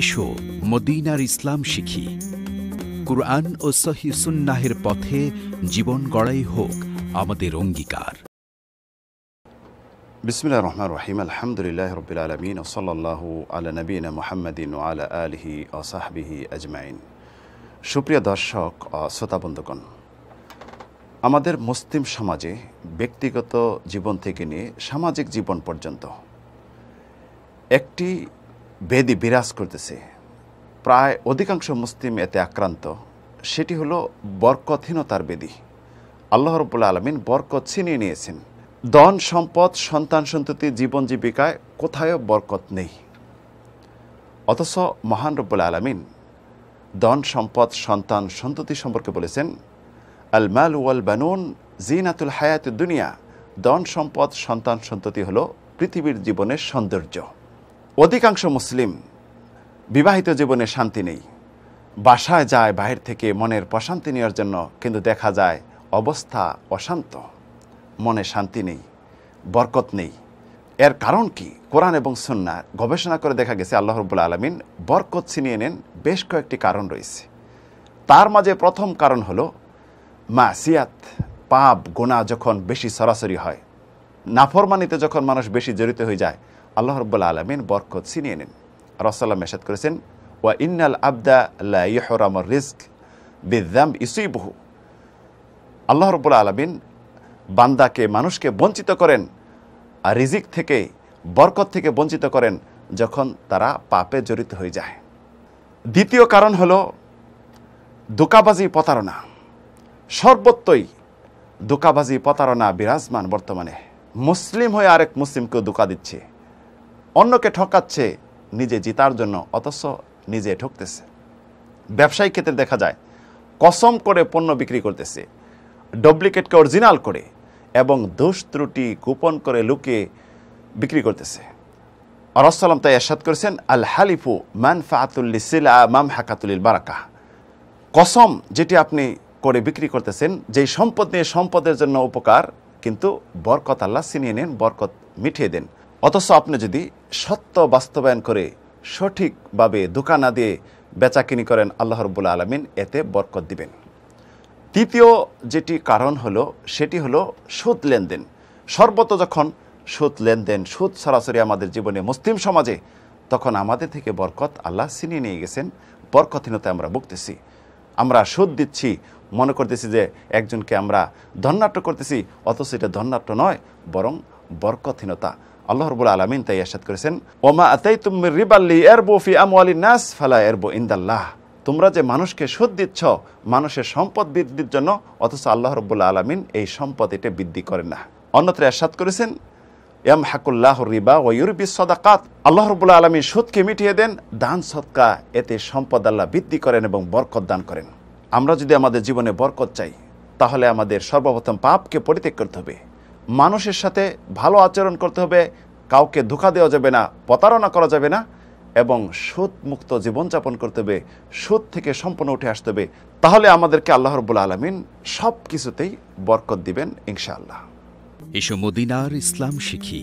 এসো মদিনার ইসলাম শিখি কুরআন ও সহি সুন্নাহের পথে জীবন গড়াই হোক আমাদের অঙ্গীকার বিসমিল্লাহ রহমান রহিম আলহামদুলিল্লাহ রবিল আলমিন ওসল্লাহ আলা নবীন মোহাম্মদিন আলা আলহি সাহাবিহি আজমাইন সুপ্রিয় দর্শক শ্রোতাবন্ধুগণ আমাদের মুসলিম সমাজে ব্যক্তিগত জীবন থেকে নিয়ে সামাজিক জীবন পর্যন্ত একটি বেদি বিরাজ করতেছে প্রায় অধিকাংশ মুসলিম এতে আক্রান্ত সেটি হল বরকথীনতার বেদি আল্লাহ রবুল্লা আলমিন বরকত ছিনিয়ে নিয়েছেন ধন সম্পদ সন্তান সন্ততি জীবন জীবিকায় কোথায়ও বরকত নেই অথচ মহান রব্বুল আলমিন ধন সম্পদ সন্তান সন্ততি সম্পর্কে বলেছেন আল মাল ওয়াল বানুন জিনাতুল হায়াত দুনিয়া ধন সম্পদ সন্তান সন্ততি হল পৃথিবীর জীবনের সৌন্দর্য অধিকাংশ মুসলিম বিবাহিত জীবনে শান্তি নেই বাসায় যায় বাহির থেকে মনের প্রশান্তি নেওয়ার জন্য কিন্তু দেখা যায় অবস্থা অশান্ত মনে শান্তি নেই বরকত নেই এর কারণ কি কোরআন এবং সন্ন্যার গবেষণা করে দেখা গেছে আল্লাহ রবুল্লা আলমিন বরকত ছিনিয়ে নেন বেশ কয়েকটি কারণ রয়েছে তার মাঝে প্রথম কারণ হলো মা সিয়াত পাপ গোনা যখন বেশি সরাসরি হয় নাফরমানিতে যখন মানুষ বেশি জড়িত হয়ে যায় আল্লাহ রব্বুল্লা আলমিন বরকত ছিনিয়ে নিন রসাল্লাহ মেশাদ করেছেন ওয়া ইন্নাল আবদা লাহরাম রিস্ক বিদ্যাম বহু আল্লাহ রব্বুল্লা আলমিন বান্দাকে মানুষকে বঞ্চিত করেন আর রিজিক থেকে বরকত থেকে বঞ্চিত করেন যখন তারা পাপে জড়িত হয়ে যায় দ্বিতীয় কারণ হল দোকাবাজি প্রতারণা সর্বত্রই দোকাবাজি প্রতারণা বিরাজমান বর্তমানে মুসলিম হয়ে আরেক মুসলিমকেও দোকা দিচ্ছে অন্যকে ঠকাচ্ছে নিজে জিতার জন্য অথচ নিজে ঠকতেছে ব্যবসায়িক ক্ষেত্রে দেখা যায় কসম করে পণ্য বিক্রি করতেছে ডুপ্লিকেটকে অরিজিনাল করে এবং দোষ ত্রুটি গোপন করে লুকে বিক্রি করতেছে রসালাম তাই এরশাদ করেছেন আল হালিফু মান ফাতুল্লিসিলা মাম হাকাতুলিল বারাকা কসম যেটি আপনি করে বিক্রি করতেছেন যেই সম্পদ নিয়ে সম্পদের জন্য উপকার কিন্তু বরকত আল্লাহ ছিনিয়ে নেন বরকত মিঠিয়ে দেন অথচ আপনি যদি সত্য বাস্তবায়ন করে সঠিকভাবে দোকানা দিয়ে বেচাকিনি করেন আল্লাহ রব্বুল আলমিন এতে বরকত দিবেন তৃতীয় যেটি কারণ হলো সেটি হলো সুদ লেনদেন সর্বত যখন সুদ লেনদেন সুদ সরাসরি আমাদের জীবনে মুসলিম সমাজে তখন আমাদের থেকে বরকত আল্লাহ ছিনিয়ে নিয়ে গেছেন বরকতহীনতায় আমরা ভুগতেছি আমরা সুদ দিচ্ছি মনে করতেছি যে একজনকে আমরা ধন্যাট্য করতেছি অথচ এটা ধন্যাট্য নয় বরং বরকতহীনতা আল্লাহ রবুল আলমিন তাই আশাদ করেছেন ওমা আতাই তুমি রিবাল্লি এরবো ফি আমি নাস ফালা এরবো ইন্দাল্লাহ তোমরা যে মানুষকে সুদ দিচ্ছ মানুষের সম্পদ বৃদ্ধির জন্য অথচ আল্লাহ রব্বুল্লা আলমিন এই সম্পদ এটা বৃদ্ধি করে না অন্যত্র আশ্বাদ করেছেন এম হাকুল্লাহ রিবা ও ইউরবি সদাকাত আল্লাহ রবুল্লা আলমী সুদকে মিটিয়ে দেন দান সৎকা এতে সম্পদ আল্লাহ বৃদ্ধি করেন এবং বরকত দান করেন আমরা যদি আমাদের জীবনে বরকত চাই তাহলে আমাদের সর্বপ্রথম পাপকে পরিত্যাগ করতে হবে মানুষের সাথে ভালো আচরণ করতে হবে কাউকে ধোকা দেওয়া যাবে না প্রতারণা করা যাবে না এবং মুক্ত জীবনযাপন করতে হবে সুদ থেকে সম্পূর্ণ উঠে আসতে হবে তাহলে আমাদেরকে আল্লাহ রবুল আলমিন সব কিছুতেই বরকত দিবেন ইনশাআল্লাহ এসো মদিনার ইসলাম শিখি